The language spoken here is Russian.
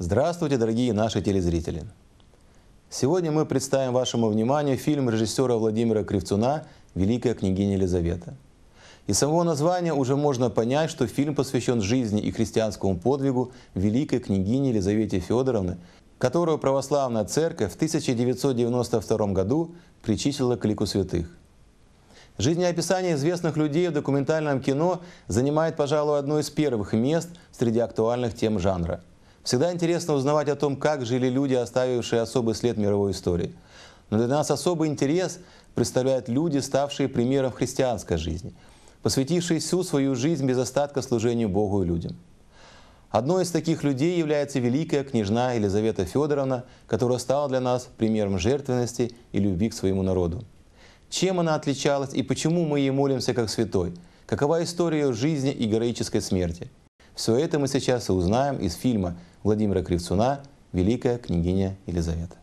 Здравствуйте, дорогие наши телезрители! Сегодня мы представим вашему вниманию фильм режиссера Владимира Кривцуна «Великая княгиня Елизавета». Из самого названия уже можно понять, что фильм посвящен жизни и христианскому подвигу великой княгини Елизавете Федоровны, которую православная церковь в 1992 году причислила к лику святых. Жизнеописание известных людей в документальном кино занимает, пожалуй, одно из первых мест среди актуальных тем жанра – Всегда интересно узнавать о том, как жили люди, оставившие особый след мировой истории. Но для нас особый интерес представляют люди, ставшие примером христианской жизни, посвятившие всю свою жизнь без остатка служению Богу и людям. Одной из таких людей является великая княжна Елизавета Федоровна, которая стала для нас примером жертвенности и любви к своему народу. Чем она отличалась и почему мы ей молимся как святой? Какова история ее жизни и героической смерти? Все это мы сейчас и узнаем из фильма Владимира Кривцуна, Великая княгиня Елизавета.